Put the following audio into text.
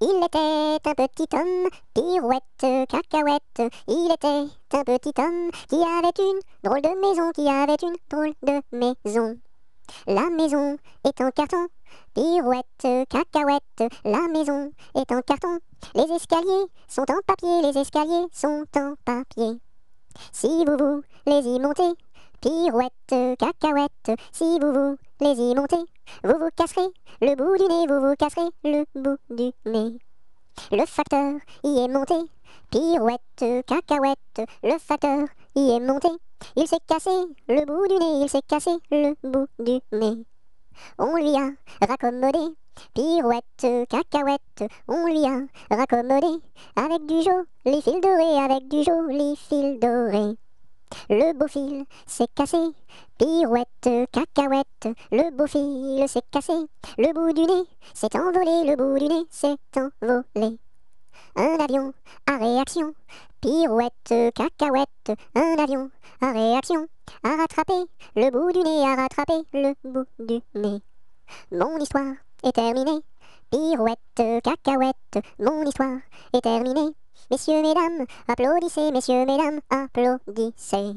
Il était un petit homme, pirouette, cacahuète. Il était un petit homme qui avait une drôle de maison, qui avait une drôle de maison. La maison est en carton, pirouette, cacahuète. La maison est en carton. Les escaliers sont en papier, les escaliers sont en papier. Si vous voulez y monter, pirouette, cacahuète. Si vous voulez y monter, vous vous casserez le bout du nez, vous vous casserez le bout du nez. Le facteur y est monté, pirouette, cacahuète, le facteur y est monté. Il s'est cassé le bout du nez, il s'est cassé le bout du nez. On lui a raccommodé, pirouette, cacahuète, on lui a raccommodé, avec du les fils dorés, avec du les fils dorés. Le beau fil s'est cassé, pirouette, cacahuète, le beau fil s'est cassé, le bout du nez s'est envolé, le bout du nez s'est envolé. Un avion à réaction, pirouette, cacahuète, un avion à réaction, à rattraper, le bout du nez, à rattraper, le bout du nez. Mon histoire est terminée. Pirouette, cacahuète, mon histoire est terminée. Messieurs, mesdames, applaudissez, messieurs, mesdames, applaudissez.